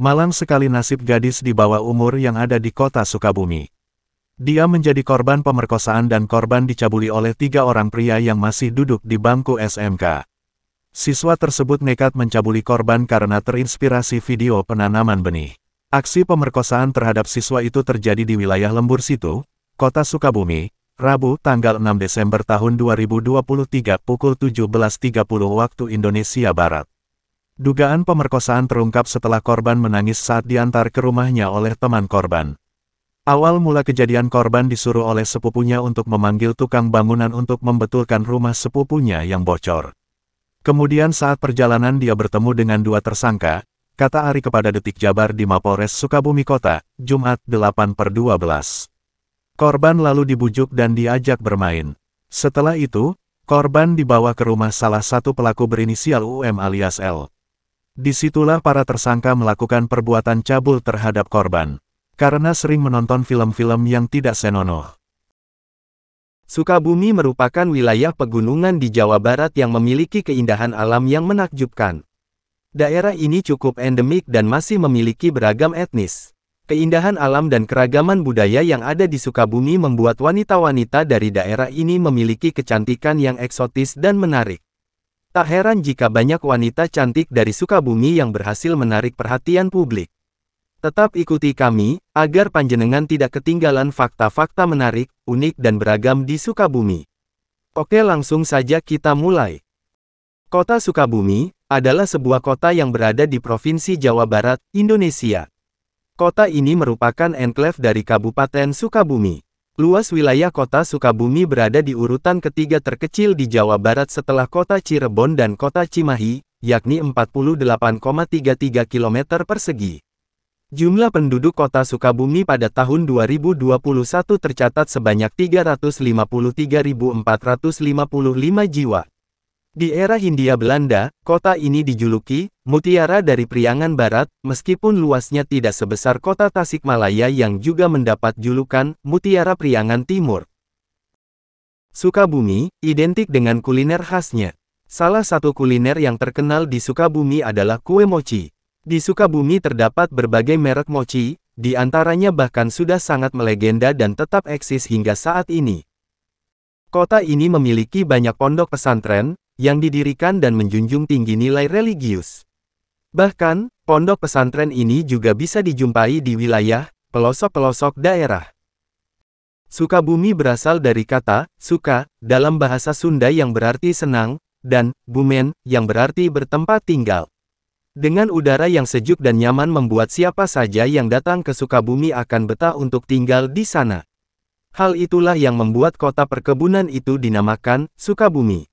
Malang sekali nasib gadis di bawah umur yang ada di kota Sukabumi. Dia menjadi korban pemerkosaan dan korban dicabuli oleh tiga orang pria yang masih duduk di bangku SMK. Siswa tersebut nekat mencabuli korban karena terinspirasi video penanaman benih. Aksi pemerkosaan terhadap siswa itu terjadi di wilayah Lembur Situ, Kota Sukabumi, Rabu tanggal 6 Desember tahun 2023 pukul 17.30 waktu Indonesia Barat. Dugaan pemerkosaan terungkap setelah korban menangis saat diantar ke rumahnya oleh teman korban. Awal mula kejadian korban disuruh oleh sepupunya untuk memanggil tukang bangunan untuk membetulkan rumah sepupunya yang bocor. Kemudian saat perjalanan dia bertemu dengan dua tersangka, kata Ari kepada Detik Jabar di Mapores Sukabumi Kota, Jumat 8 per 12. Korban lalu dibujuk dan diajak bermain. Setelah itu, korban dibawa ke rumah salah satu pelaku berinisial UM alias L. Disitulah para tersangka melakukan perbuatan cabul terhadap korban, karena sering menonton film-film yang tidak senonoh. Sukabumi merupakan wilayah pegunungan di Jawa Barat yang memiliki keindahan alam yang menakjubkan. Daerah ini cukup endemik dan masih memiliki beragam etnis. Keindahan alam dan keragaman budaya yang ada di Sukabumi membuat wanita-wanita dari daerah ini memiliki kecantikan yang eksotis dan menarik. Tak heran jika banyak wanita cantik dari Sukabumi yang berhasil menarik perhatian publik. Tetap ikuti kami, agar panjenengan tidak ketinggalan fakta-fakta menarik, unik dan beragam di Sukabumi. Oke langsung saja kita mulai. Kota Sukabumi, adalah sebuah kota yang berada di Provinsi Jawa Barat, Indonesia. Kota ini merupakan enklave dari Kabupaten Sukabumi. Luas wilayah kota Sukabumi berada di urutan ketiga terkecil di Jawa Barat setelah kota Cirebon dan kota Cimahi, yakni 48,33 km persegi. Jumlah penduduk kota Sukabumi pada tahun 2021 tercatat sebanyak 353.455 jiwa. Di era Hindia Belanda, kota ini dijuluki Mutiara dari Priangan Barat, meskipun luasnya tidak sebesar kota Tasikmalaya yang juga mendapat julukan Mutiara Priangan Timur. Sukabumi, identik dengan kuliner khasnya. Salah satu kuliner yang terkenal di Sukabumi adalah kue mochi. Di Sukabumi terdapat berbagai merek mochi, di antaranya bahkan sudah sangat melegenda dan tetap eksis hingga saat ini. Kota ini memiliki banyak pondok pesantren, yang didirikan dan menjunjung tinggi nilai religius. Bahkan, pondok pesantren ini juga bisa dijumpai di wilayah, pelosok-pelosok daerah. Sukabumi berasal dari kata, suka, dalam bahasa Sunda yang berarti senang, dan, bumen, yang berarti bertempat tinggal. Dengan udara yang sejuk dan nyaman membuat siapa saja yang datang ke Sukabumi akan betah untuk tinggal di sana. Hal itulah yang membuat kota perkebunan itu dinamakan Sukabumi.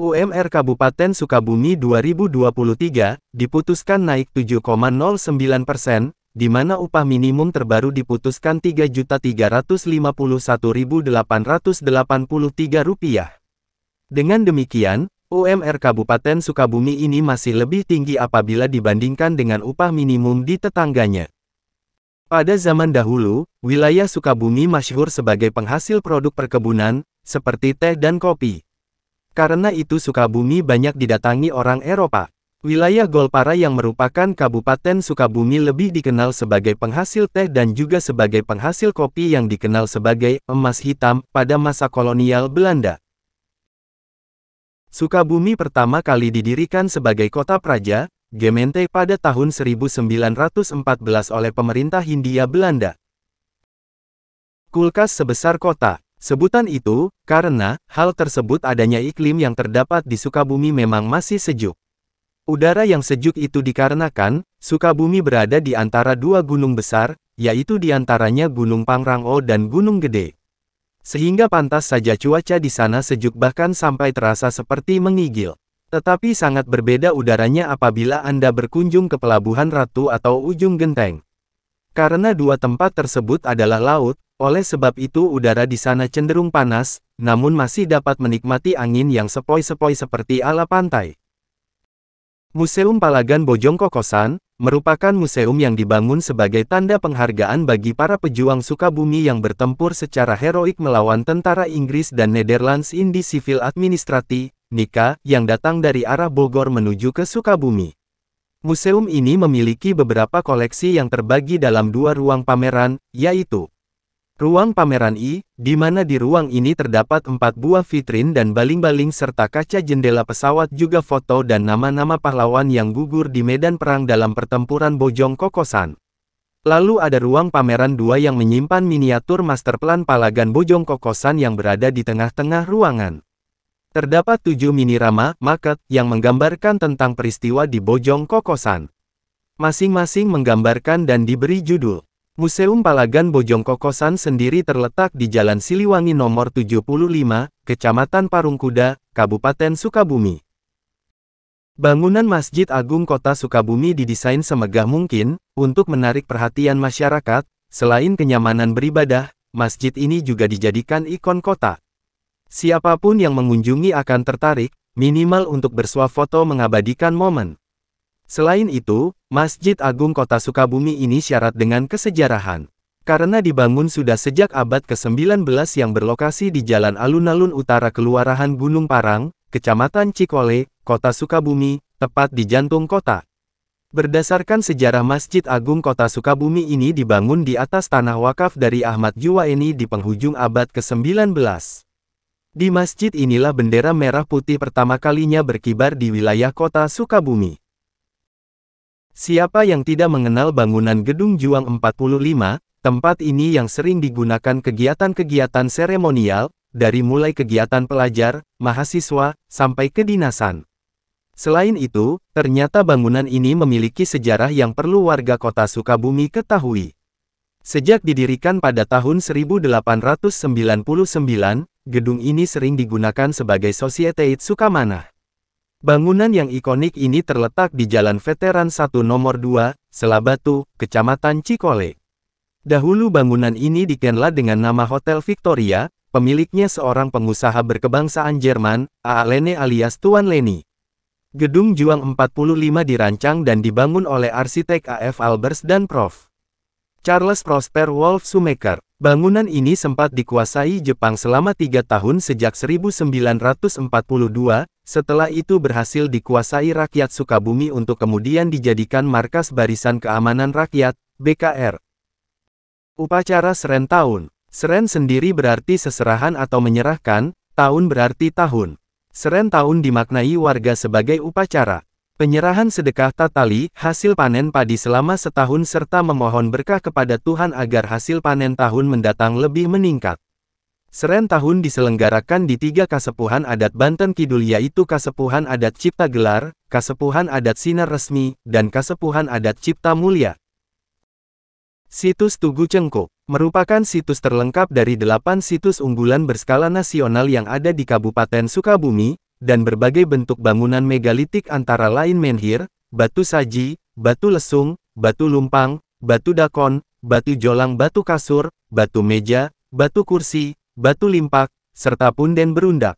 UMR Kabupaten Sukabumi 2023 diputuskan naik 7,09 persen, di mana upah minimum terbaru diputuskan Rp3.351.883. Dengan demikian, UMR Kabupaten Sukabumi ini masih lebih tinggi apabila dibandingkan dengan upah minimum di tetangganya. Pada zaman dahulu, wilayah Sukabumi masyhur sebagai penghasil produk perkebunan, seperti teh dan kopi. Karena itu Sukabumi banyak didatangi orang Eropa. Wilayah Golpara yang merupakan Kabupaten Sukabumi lebih dikenal sebagai penghasil teh dan juga sebagai penghasil kopi yang dikenal sebagai emas hitam pada masa kolonial Belanda. Sukabumi pertama kali didirikan sebagai kota praja, Gemente pada tahun 1914 oleh pemerintah Hindia Belanda. Kulkas sebesar kota Sebutan itu, karena, hal tersebut adanya iklim yang terdapat di Sukabumi memang masih sejuk. Udara yang sejuk itu dikarenakan, Sukabumi berada di antara dua gunung besar, yaitu di antaranya Gunung Pangrango dan Gunung Gede. Sehingga pantas saja cuaca di sana sejuk bahkan sampai terasa seperti mengigil. Tetapi sangat berbeda udaranya apabila Anda berkunjung ke Pelabuhan Ratu atau Ujung Genteng. Karena dua tempat tersebut adalah laut, oleh sebab itu udara di sana cenderung panas, namun masih dapat menikmati angin yang sepoi-sepoi seperti ala pantai. Museum Palagan Bojong Kokosan merupakan museum yang dibangun sebagai tanda penghargaan bagi para pejuang Sukabumi yang bertempur secara heroik melawan tentara Inggris dan Netherlands Indi Civil Administrati, Nika, yang datang dari arah Bogor menuju ke Sukabumi. Museum ini memiliki beberapa koleksi yang terbagi dalam dua ruang pameran, yaitu Ruang pameran I, di mana di ruang ini terdapat empat buah vitrin dan baling-baling serta kaca jendela pesawat juga foto dan nama-nama pahlawan yang gugur di medan perang dalam pertempuran Bojong Kokosan. Lalu ada ruang pameran dua yang menyimpan miniatur masterplan Palagan Bojong Kokosan yang berada di tengah-tengah ruangan. Terdapat tujuh mini rama, market, yang menggambarkan tentang peristiwa di Bojong Kokosan. Masing-masing menggambarkan dan diberi judul. Museum Palagan Bojongkokosan sendiri terletak di Jalan Siliwangi nomor 75, Kecamatan Parungkuda, Kabupaten Sukabumi. Bangunan Masjid Agung Kota Sukabumi didesain semegah mungkin, untuk menarik perhatian masyarakat, selain kenyamanan beribadah, masjid ini juga dijadikan ikon kota. Siapapun yang mengunjungi akan tertarik, minimal untuk bersuah foto mengabadikan momen. Selain itu, Masjid Agung Kota Sukabumi ini syarat dengan kesejarahan. Karena dibangun sudah sejak abad ke-19 yang berlokasi di Jalan Alun-Alun Utara Keluarahan Gunung Parang, Kecamatan Cikole, Kota Sukabumi, tepat di jantung kota. Berdasarkan sejarah Masjid Agung Kota Sukabumi ini dibangun di atas tanah wakaf dari Ahmad Juwaini di penghujung abad ke-19. Di masjid inilah bendera merah putih pertama kalinya berkibar di wilayah kota Sukabumi. Siapa yang tidak mengenal bangunan Gedung Juang 45, tempat ini yang sering digunakan kegiatan-kegiatan seremonial, dari mulai kegiatan pelajar, mahasiswa, sampai kedinasan. Selain itu, ternyata bangunan ini memiliki sejarah yang perlu warga kota Sukabumi ketahui. Sejak didirikan pada tahun 1899, gedung ini sering digunakan sebagai Societe Sukamanah. Bangunan yang ikonik ini terletak di Jalan Veteran 1 Nomor 2, Selabatu, Kecamatan Cikole. Dahulu bangunan ini dikenal dengan nama Hotel Victoria, pemiliknya seorang pengusaha berkebangsaan Jerman, A. Lene alias Tuan Leni. Gedung Juang 45 dirancang dan dibangun oleh arsitek A.F. Albers dan Prof. Charles Prosper Wolf Sumaker. Bangunan ini sempat dikuasai Jepang selama tiga tahun sejak 1942, setelah itu berhasil dikuasai rakyat Sukabumi untuk kemudian dijadikan markas barisan keamanan rakyat, BKR. Upacara Seren Tahun Seren sendiri berarti seserahan atau menyerahkan, tahun berarti tahun. Seren tahun dimaknai warga sebagai upacara. Penyerahan sedekah tatali, hasil panen padi selama setahun serta memohon berkah kepada Tuhan agar hasil panen tahun mendatang lebih meningkat tahun diselenggarakan di tiga kasepuhan adat Banten Kidul yaitu Kasepuhan Adat Cipta Gelar, Kasepuhan Adat Sinar Resmi, dan Kasepuhan Adat Cipta Mulia. Situs Tugu Cengko merupakan situs terlengkap dari delapan situs unggulan berskala nasional yang ada di Kabupaten Sukabumi, dan berbagai bentuk bangunan megalitik antara lain menhir, batu saji, batu lesung, batu lumpang, batu dakon, batu jolang batu kasur, batu meja, batu kursi, batu limpak, serta punden berundak.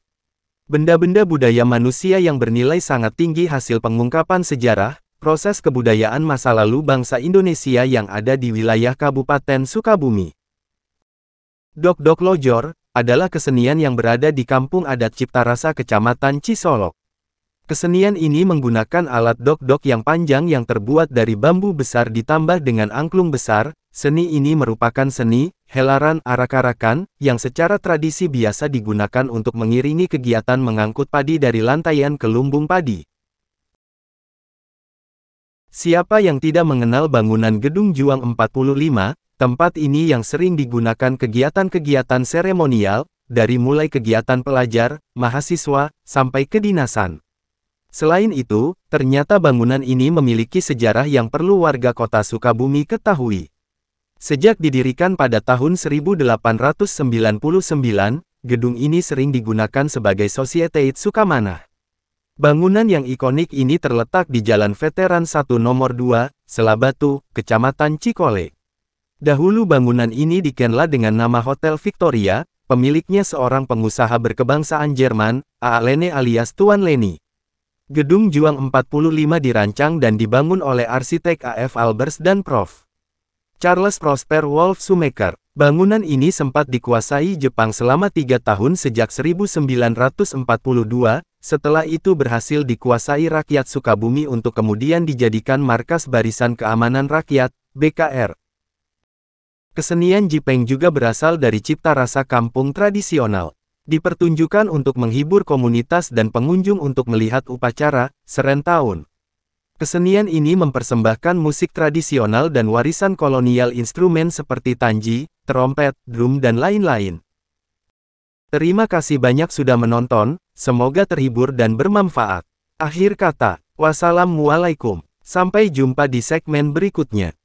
Benda-benda budaya manusia yang bernilai sangat tinggi hasil pengungkapan sejarah, proses kebudayaan masa lalu bangsa Indonesia yang ada di wilayah Kabupaten Sukabumi. Dok-dok lojor, adalah kesenian yang berada di kampung adat Cipta Rasa Kecamatan Cisolok. Kesenian ini menggunakan alat dok-dok yang panjang yang terbuat dari bambu besar ditambah dengan angklung besar, seni ini merupakan seni, Helaran arak-arakan, yang secara tradisi biasa digunakan untuk mengiringi kegiatan mengangkut padi dari lantaian ke lumbung padi. Siapa yang tidak mengenal bangunan Gedung Juang 45, tempat ini yang sering digunakan kegiatan-kegiatan seremonial, dari mulai kegiatan pelajar, mahasiswa, sampai kedinasan. Selain itu, ternyata bangunan ini memiliki sejarah yang perlu warga kota Sukabumi ketahui. Sejak didirikan pada tahun 1899, gedung ini sering digunakan sebagai Societe Sukamana. Bangunan yang ikonik ini terletak di Jalan Veteran 1 Nomor 2, Selabatu, Kecamatan Cikole. Dahulu bangunan ini dikenal dengan nama Hotel Victoria, pemiliknya seorang pengusaha berkebangsaan Jerman, A. Lene alias Tuan Leni. Gedung Juang 45 dirancang dan dibangun oleh arsitek A.F. Albers dan Prof. Charles Prosper Wolf Sumaker. Bangunan ini sempat dikuasai Jepang selama tiga tahun sejak 1942, setelah itu berhasil dikuasai rakyat Sukabumi untuk kemudian dijadikan markas barisan keamanan rakyat, BKR. Kesenian Jipeng juga berasal dari cipta rasa kampung tradisional. Dipertunjukkan untuk menghibur komunitas dan pengunjung untuk melihat upacara, serentahun. Kesenian ini mempersembahkan musik tradisional dan warisan kolonial instrumen seperti tanji, trompet, drum dan lain-lain. Terima kasih banyak sudah menonton, semoga terhibur dan bermanfaat. Akhir kata, wassalamualaikum. Sampai jumpa di segmen berikutnya.